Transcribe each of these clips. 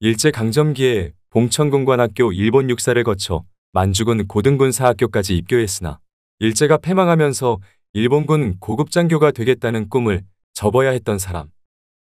일제강점기에 봉천군관학교 일본 육사를 거쳐 만주군 고등군 사학교까지 입교했으나 일제가 패망하면서 일본군 고급장교가 되겠다는 꿈을 접어야 했던 사람.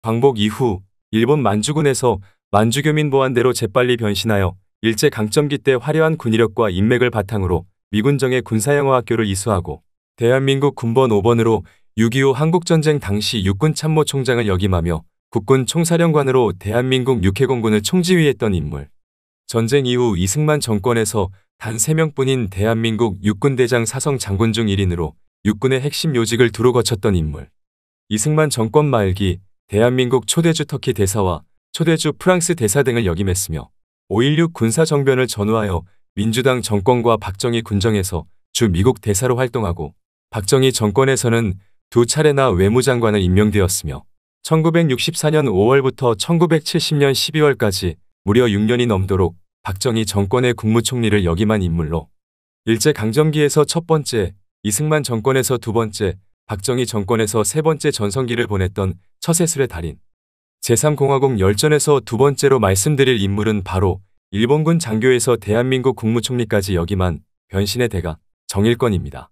광복 이후 일본 만주군에서 만주교민 보안대로 재빨리 변신하여 일제 강점기 때 화려한 군의력과 인맥을 바탕으로 미군정의 군사영어학교를 이수하고 대한민국 군번 5번으로 6.25 한국전쟁 당시 육군참모총장을 역임하며 국군 총사령관으로 대한민국 육해공군을 총지휘했던 인물. 전쟁 이후 이승만 정권에서 단 3명뿐인 대한민국 육군대장 사성 장군 중 1인으로 육군의 핵심 요직을 두루 거쳤던 인물. 이승만 정권 말기 대한민국 초대주 터키 대사와 초대주 프랑스 대사 등을 역임했으며 5.16 군사정변을 전후하여 민주당 정권과 박정희 군정에서 주 미국 대사로 활동하고 박정희 정권에서는 두 차례나 외무장관을 임명되었으며 1964년 5월부터 1970년 12월까지 무려 6년이 넘도록 박정희 정권의 국무총리를 역임한 인물로 일제강점기에서 첫 번째, 이승만 정권에서 두 번째, 박정희 정권에서 세 번째 전성기를 보냈던 처세술의 달인 제3공화국 열전에서 두 번째로 말씀드릴 인물은 바로 일본군 장교에서 대한민국 국무총리까지 역임한 변신의 대가 정일권입니다.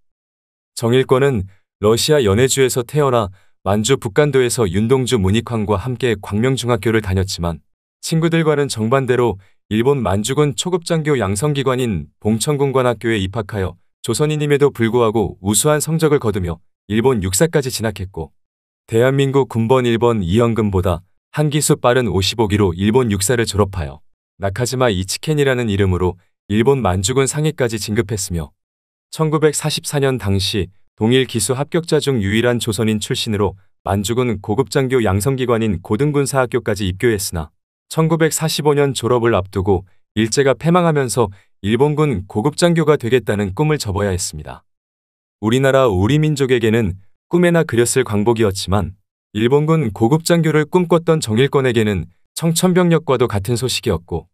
정일권은 러시아 연해주에서 태어나 만주 북간도에서 윤동주 문익환과 함께 광명중학교를 다녔지만 친구들과는 정반대로 일본 만주군 초급장교 양성기관인 봉천군관학교에 입학하여 조선인임에도 불구하고 우수한 성적을 거두며 일본 육사까지 진학했고 대한민국 군번 1번 이연금보다 한 기수 빠른 55기로 일본 육사를 졸업하여 나카지마 이치켄이라는 이름으로 일본 만주군 상위까지 진급했으며 1944년 당시 동일 기수 합격자 중 유일한 조선인 출신으로 만주군 고급장교 양성기관인 고등군사학교까지 입교했으나 1945년 졸업을 앞두고 일제가 패망하면서 일본군 고급장교가 되겠다는 꿈을 접어야 했습니다. 우리나라 우리 민족에게는 꿈에나 그렸을 광복이었지만 일본군 고급장교를 꿈꿨던 정일권에게는 청천벽력과도 같은 소식이었고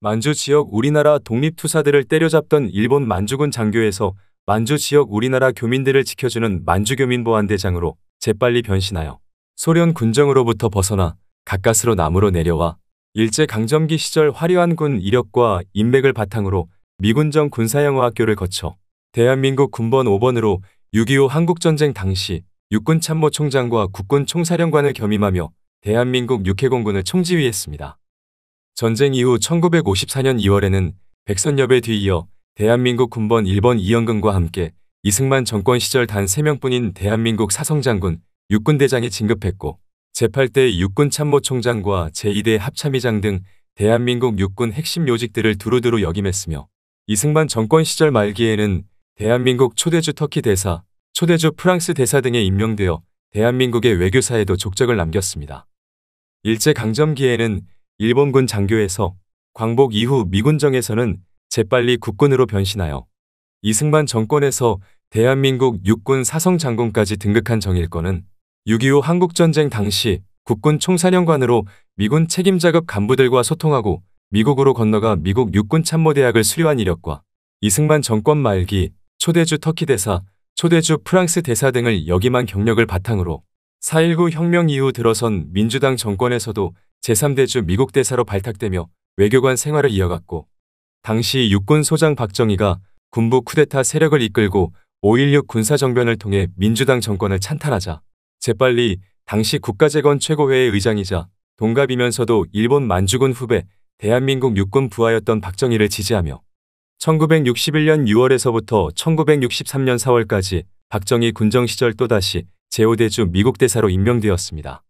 만주 지역 우리나라 독립투사들을 때려잡던 일본 만주군 장교에서 만주 지역 우리나라 교민들을 지켜주는 만주교민보안대장으로 재빨리 변신하여 소련 군정으로부터 벗어나 가까스로 남으로 내려와 일제강점기 시절 화려한 군 이력과 인맥을 바탕으로 미군정 군사영어학교를 거쳐 대한민국 군번 5번으로 6.25 한국전쟁 당시 육군참모총장과 국군총사령관을 겸임하며 대한민국 육해공군을 총지휘했습니다. 전쟁 이후 1954년 2월에는 백선엽에 뒤이어 대한민국 군번 1번 이영근과 함께 이승만 정권 시절 단 3명뿐인 대한민국 사성장군 육군대장이 진급했고 제8대 육군참모총장과 제2대 합참의장 등 대한민국 육군 핵심 요직들을 두루두루 역임했으며 이승만 정권 시절 말기에는 대한민국 초대주 터키 대사, 초대주 프랑스 대사 등에 임명되어 대한민국의 외교사에도 족적을 남겼습니다. 일제강점기에는 일본군 장교에서 광복 이후 미군정에서는 재빨리 국군으로 변신하여 이승만 정권에서 대한민국 육군 사성장군까지 등극한 정일권은6.25 한국전쟁 당시 국군 총사령관으로 미군 책임자급 간부들과 소통하고 미국으로 건너가 미국 육군 참모대학을 수료한 이력과 이승만 정권 말기 초대주 터키 대사, 초대주 프랑스 대사 등을 역임한 경력을 바탕으로 4.19 혁명 이후 들어선 민주당 정권에서도 제3대주 미국 대사로 발탁되며 외교관 생활을 이어갔고 당시 육군 소장 박정희가 군부 쿠데타 세력을 이끌고 5.16 군사정변을 통해 민주당 정권을 찬탈하자 재빨리 당시 국가재건 최고회의 의장이자 동갑이면서도 일본 만주군 후배 대한민국 육군 부하였던 박정희를 지지하며 1961년 6월에서부터 1963년 4월까지 박정희 군정 시절 또다시 제5대주 미국 대사로 임명되었습니다.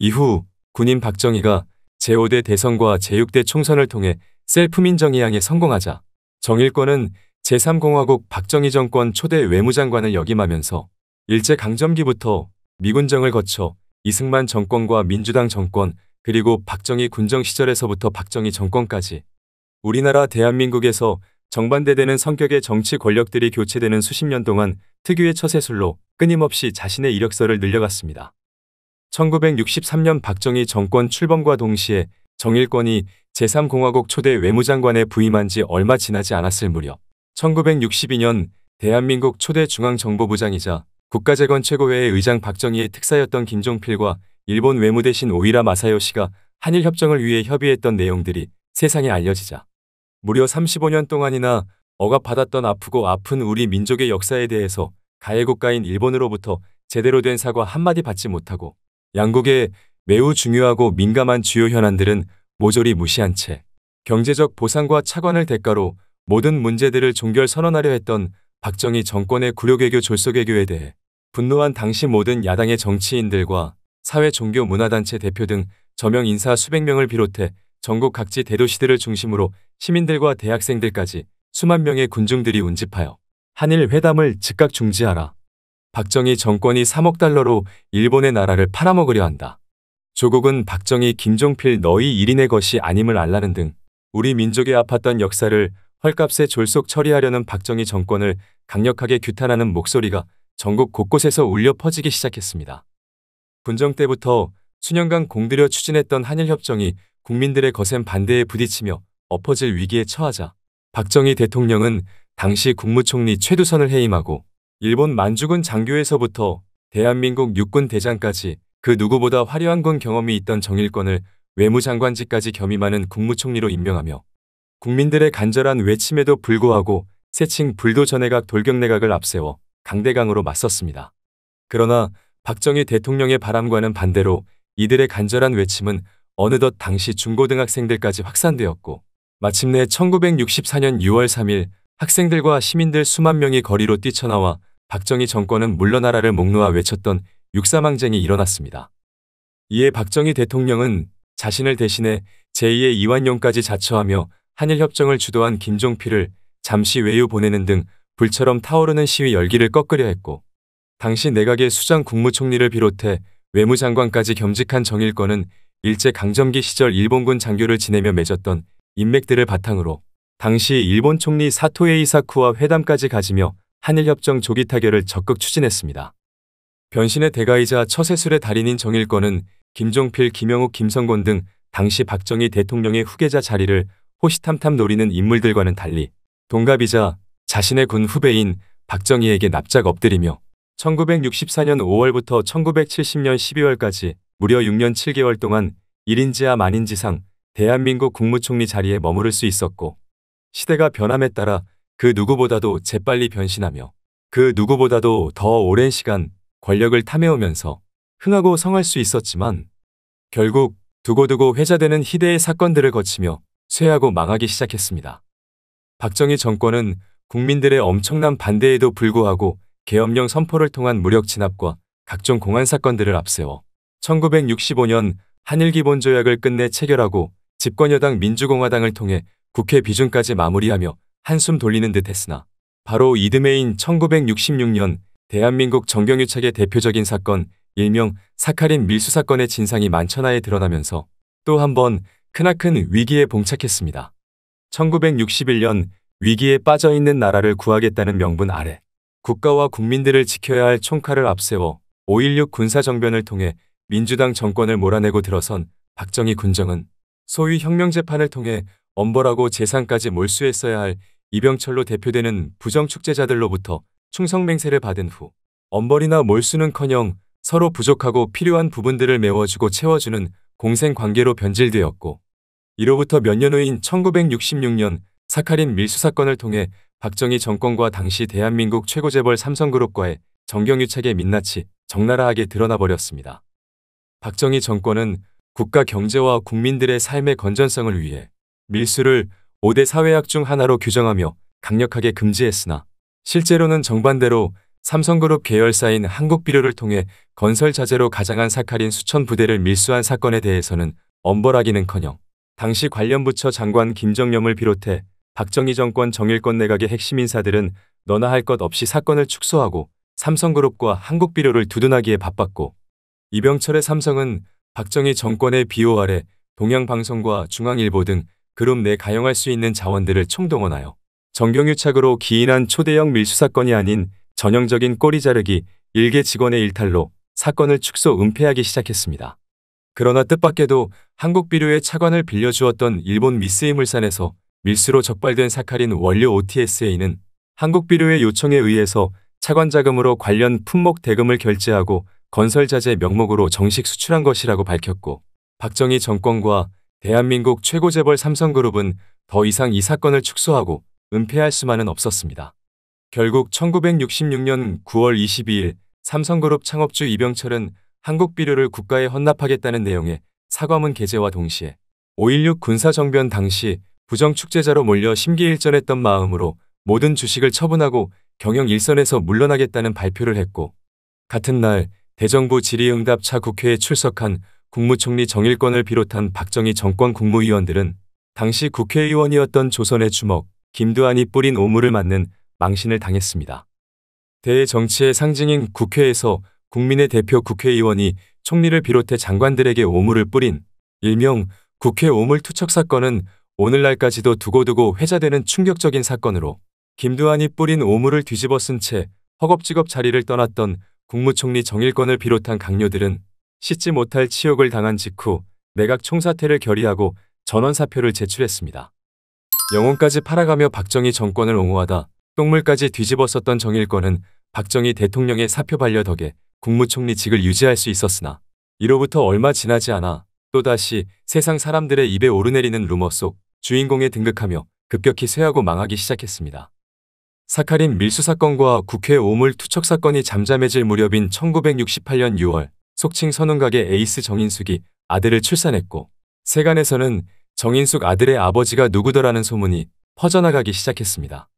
이후 군인 박정희가 제5대 대선과 제6대 총선을 통해 셀프민정이양에 성공하자 정일권은 제3공화국 박정희 정권 초대 외무장관을 역임하면서 일제강점기부터 미군정을 거쳐 이승만 정권과 민주당 정권 그리고 박정희 군정 시절에서부터 박정희 정권까지 우리나라 대한민국에서 정반대되는 성격의 정치 권력들이 교체되는 수십 년 동안 특유의 처세술로 끊임없이 자신의 이력서를 늘려갔습니다. 1963년 박정희 정권 출범과 동시에 정일권이 제3공화국 초대 외무장관에 부임한 지 얼마 지나지 않았을 무렵 1962년 대한민국 초대 중앙정보부장이자 국가재건 최고회의 의장 박정희의 특사였던 김종필과 일본 외무대신 오이라 마사요시가 한일 협정을 위해 협의했던 내용들이 세상에 알려지자 무려 35년 동안이나 억압받았던 아프고 아픈 우리 민족의 역사에 대해서 가해국가인 일본으로부터 제대로 된 사과 한마디 받지 못하고 양국의 매우 중요하고 민감한 주요 현안들은 모조리 무시한 채 경제적 보상과 차관을 대가로 모든 문제들을 종결 선언하려 했던 박정희 정권의 구욕개교 졸속외교에 대해 분노한 당시 모든 야당의 정치인들과 사회 종교 문화단체 대표 등 저명 인사 수백 명을 비롯해 전국 각지 대도시들을 중심으로 시민들과 대학생들까지 수만 명의 군중들이 운집하여 한일 회담을 즉각 중지하라. 박정희 정권이 3억 달러로 일본의 나라를 팔아먹으려 한다. 조국은 박정희, 김종필, 너희 1인의 것이 아님을 알라는 등 우리 민족이 아팠던 역사를 헐값에 졸속 처리하려는 박정희 정권을 강력하게 규탄하는 목소리가 전국 곳곳에서 울려 퍼지기 시작했습니다. 분정 때부터 수년간 공들여 추진했던 한일협정이 국민들의 거센 반대에 부딪히며 엎어질 위기에 처하자 박정희 대통령은 당시 국무총리 최두선을 해임하고 일본 만주군 장교에서부터 대한민국 육군 대장까지 그 누구보다 화려한 군 경험이 있던 정일권을 외무장관직까지 겸임하는 국무총리로 임명하며 국민들의 간절한 외침에도 불구하고 세칭 불도 전해각 돌격내각을 앞세워 강대강으로 맞섰습니다. 그러나 박정희 대통령의 바람과는 반대로 이들의 간절한 외침은 어느덧 당시 중고등학생들까지 확산되었고 마침내 1964년 6월 3일 학생들과 시민들 수만 명이 거리로 뛰쳐나와 박정희 정권은 물러나라를 목놓아 외쳤던 육사망쟁이 일어났습니다. 이에 박정희 대통령은 자신을 대신해 제2의 이완용까지 자처하며 한일협정을 주도한 김종필을 잠시 외유 보내는 등 불처럼 타오르는 시위 열기를 꺾으려 했고 당시 내각의 수장 국무총리를 비롯해 외무장관까지 겸직한 정일권은 일제강점기 시절 일본군 장교를 지내며 맺었던 인맥들을 바탕으로 당시 일본 총리 사토에이사쿠와 회담까지 가지며 한일협정 조기 타결을 적극 추진했습니다. 변신의 대가이자 처세술의 달인인 정일권은 김종필, 김영욱, 김성곤 등 당시 박정희 대통령의 후계자 자리를 호시탐탐 노리는 인물들과는 달리 동갑이자 자신의 군 후배인 박정희에게 납작 엎드리며 1964년 5월부터 1970년 12월까지 무려 6년 7개월 동안 1인지하 만인지상 대한민국 국무총리 자리에 머무를 수 있었고 시대가 변함에 따라 그 누구보다도 재빨리 변신하며 그 누구보다도 더 오랜 시간 권력을 탐해오면서 흥하고 성할 수 있었지만 결국 두고두고 회자되는 희대의 사건들을 거치며 쇠하고 망하기 시작했습니다. 박정희 정권은 국민들의 엄청난 반대에도 불구하고 계엄령 선포를 통한 무력 진압과 각종 공안 사건들을 앞세워 1965년 한일기본조약을 끝내 체결하고 집권여당 민주공화당을 통해 국회 비준까지 마무리하며 한숨 돌리는 듯 했으나 바로 이듬해인 1966년 대한민국 정경유착의 대표적인 사건, 일명 사카린 밀수 사건의 진상이 만천하에 드러나면서 또 한 번 크나큰 위기에 봉착했습니다. 1961년 위기에 빠져있는 나라를 구하겠다는 명분 아래 국가와 국민들을 지켜야 할 총칼을 앞세워 5.16 군사정변을 통해 민주당 정권을 몰아내고 들어선 박정희 군정은 소위 혁명재판을 통해 엄벌하고 재산까지 몰수했어야 할 이병철로 대표되는 부정축제자들로부터 충성맹세를 받은 후 엄벌이나 몰수는커녕 서로 부족하고 필요한 부분들을 메워주고 채워주는 공생관계로 변질되었고 이로부터 몇 년 후인 1966년 사카린 밀수 사건을 통해 박정희 정권과 당시 대한민국 최고재벌 삼성그룹과의 정경유착의 민낯이 적나라하게 드러나버렸습니다. 박정희 정권은 국가 경제와 국민들의 삶의 건전성을 위해 밀수를 5대 사회학 중 하나로 규정하며 강력하게 금지했으나 실제로는 정반대로 삼성그룹 계열사인 한국비료를 통해 건설 자재로 가장한 사카린 수천 부대를 밀수한 사건에 대해서는 엄벌하기는커녕 당시 관련 부처 장관 김정념을 비롯해 박정희 정권 정일권 내각의 핵심 인사들은 너나 할 것 없이 사건을 축소하고 삼성그룹과 한국비료를 두둔하기에 바빴고 이병철의 삼성은 박정희 정권의 비호 아래 동양방송과 중앙일보 등 그룹 내 가용할 수 있는 자원들을 총동원하여 정경유착으로 기인한 초대형 밀수사건이 아닌 전형적인 꼬리 자르기 일개 직원의 일탈로 사건을 축소 은폐하기 시작했습니다. 그러나 뜻밖에도 한국 비료의 차관을 빌려주었던 일본 미쓰이 물산에서 밀수로 적발된 사카린 원료 OTSA는 한국 비료의 요청에 의해서 차관 자금으로 관련 품목 대금을 결제하고 건설 자재 명목으로 정식 수출한 것이라고 밝혔고 박정희 정권과 대한민국 최고 재벌 삼성그룹은 더 이상 이 사건을 축소하고 은폐할 수만은 없었습니다. 결국 1966년 9월 22일 삼성그룹 창업주 이병철은 한국 비료를 국가에 헌납하겠다는 내용의 사과문 게재와 동시에 5.16 군사정변 당시 부정축제자로 몰려 심기일전했던 마음으로 모든 주식을 처분하고 경영 일선에서 물러나겠다는 발표를 했고 같은 날 대정부 질의응답차 국회에 출석한 국무총리 정일권을 비롯한 박정희 정권 국무위원들은 당시 국회의원이었던 조선의 주먹 김두한이 뿌린 오물을 맞는 망신을 당했습니다. 대정치의 상징인 국회에서 국민의 대표 국회의원이 총리를 비롯해 장관들에게 오물을 뿌린 일명 국회 오물 투척 사건은 오늘날까지도 두고두고 회자되는 충격적인 사건으로 김두한이 뿌린 오물을 뒤집어 쓴채 허겁지겁 자리를 떠났던 국무총리 정일권을 비롯한 강료들은 씻지 못할 치욕을 당한 직후 내각 총사태를 결의하고 전원사표를 제출했습니다. 영혼까지 팔아가며 박정희 정권을 옹호하다 똥물까지 뒤집어썼던 정일권은 박정희 대통령의 사표 반려 덕에 국무총리직을 유지할 수 있었으나 이로부터 얼마 지나지 않아 또다시 세상 사람들의 입에 오르내리는 루머 속 주인공에 등극하며 급격히 쇠하고 망하기 시작했습니다. 사카린 밀수 사건과 국회 오물 투척 사건이 잠잠해질 무렵인 1968년 6월 속칭 선운각의 에이스 정인숙이 아들을 출산했고 세간에서는 정인숙 아들의 아버지가 누구더라는 소문이 퍼져나가기 시작했습니다.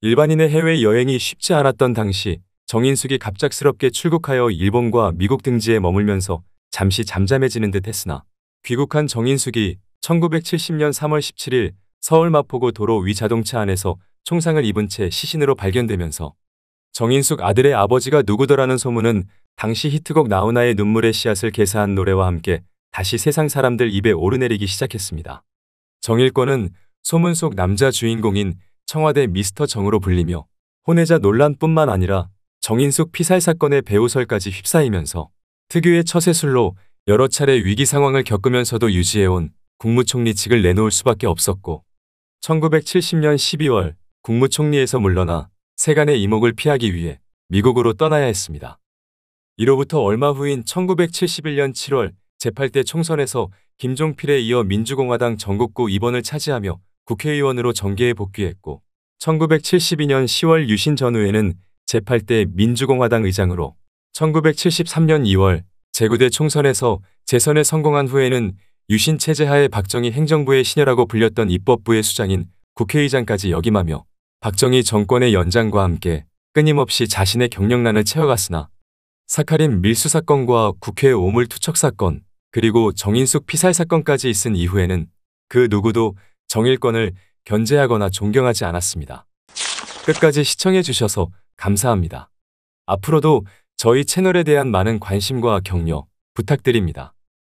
일반인의 해외 여행이 쉽지 않았던 당시 정인숙이 갑작스럽게 출국하여 일본과 미국 등지에 머물면서 잠시 잠잠해지는 듯 했으나 귀국한 정인숙이 1970년 3월 17일 서울 마포구 도로 위 자동차 안에서 총상을 입은 채 시신으로 발견되면서 정인숙 아들의 아버지가 누구더라는 소문은 당시 히트곡 나훈아의 눈물의 씨앗을 개사한 노래와 함께 다시 세상 사람들 입에 오르내리기 시작했습니다. 정일권은 소문 속 남자 주인공인 청와대 미스터 정으로 불리며 혼외자 논란뿐만 아니라 정인숙 피살 사건의 배우설까지 휩싸이면서 특유의 처세술로 여러 차례 위기 상황을 겪으면서도 유지해온 국무총리 측을 내놓을 수밖에 없었고 1970년 12월 국무총리에서 물러나 세간의 이목을 피하기 위해 미국으로 떠나야 했습니다. 이로부터 얼마 후인 1971년 7월 제8대 총선에서 김종필에 이어 민주공화당 전국구 2번을 차지하며 국회의원으로 정계에 복귀했고 1972년 10월 유신 전후에는 제8대 민주공화당 의장으로 1973년 2월 제9대 총선에서 재선에 성공한 후에는 유신 체제 하에 박정희 행정부의 신여라고 불렸던 입법부의 수장인 국회의장까지 역임하며 박정희 정권의 연장과 함께 끊임없이 자신의 경력난을 채워갔으나 사카린 밀수 사건과 국회 오물 투척 사건, 그리고 정인숙 피살 사건까지 있은 이후에는 그 누구도 정일권을 견제하거나 존경하지 않았습니다. 끝까지 시청해 주셔서 감사합니다. 앞으로도 저희 채널에 대한 많은 관심과 격려 부탁드립니다.